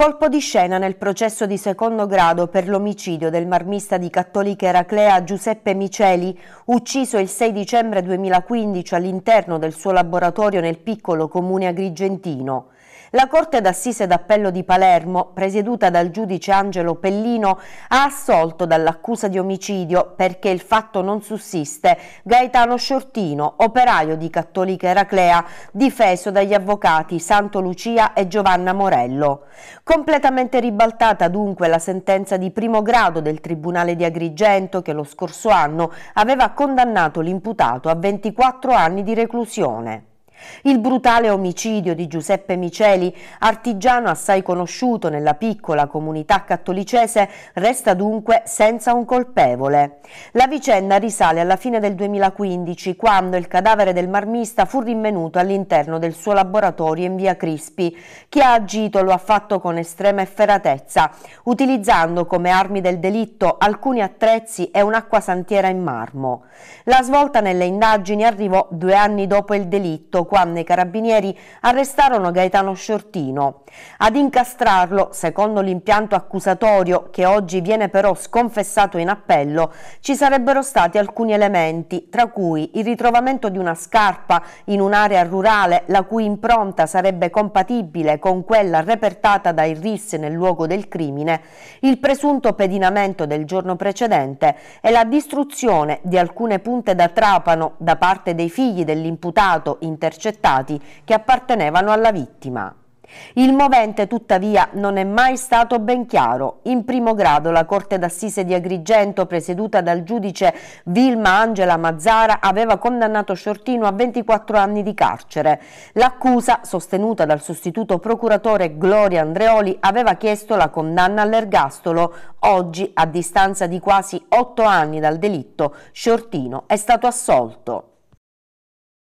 Colpo di scena nel processo di secondo grado per l'omicidio del marmista di Cattolica Eraclea Giuseppe Miceli, ucciso il 6 dicembre 2015 all'interno del suo laboratorio nel piccolo comune agrigentino. La Corte d'Assise d'Appello di Palermo, presieduta dal giudice Angelo Pellino, ha assolto dall'accusa di omicidio perché il fatto non sussiste Gaetano Sciortino, operaio di Cattolica Eraclea, difeso dagli avvocati Santo Lucia e Giovanna Morello. Completamente ribaltata dunque la sentenza di primo grado del Tribunale di Agrigento che lo scorso anno aveva condannato l'imputato a 24 anni di reclusione. Il brutale omicidio di Giuseppe Miceli, artigiano assai conosciuto nella piccola comunità cattolicese, resta dunque senza un colpevole. La vicenda risale alla fine del 2015, quando il cadavere del marmista fu rinvenuto all'interno del suo laboratorio in via Crispi. Chi ha agito lo ha fatto con estrema efferatezza, utilizzando come armi del delitto alcuni attrezzi e un'acquasantiera in marmo. La svolta nelle indagini arrivò due anni dopo il delitto, quando i carabinieri arrestarono Gaetano Sciortino. Ad incastrarlo, secondo l'impianto accusatorio che oggi viene però sconfessato in appello, ci sarebbero stati alcuni elementi, tra cui il ritrovamento di una scarpa in un'area rurale la cui impronta sarebbe compatibile con quella repertata dai RIS nel luogo del crimine, il presunto pedinamento del giorno precedente e la distruzione di alcune punte da trapano da parte dei figli dell'imputato intercettati intercettati che appartenevano alla vittima. Il movente tuttavia non è mai stato ben chiaro. In primo grado la Corte d'Assise di Agrigento, presieduta dal giudice Vilma Angela Mazzara, aveva condannato Sciortino a 24 anni di carcere. L'accusa, sostenuta dal sostituto procuratore Gloria Andreoli, aveva chiesto la condanna all'ergastolo. Oggi, a distanza di quasi 8 anni dal delitto, Sciortino è stato assolto.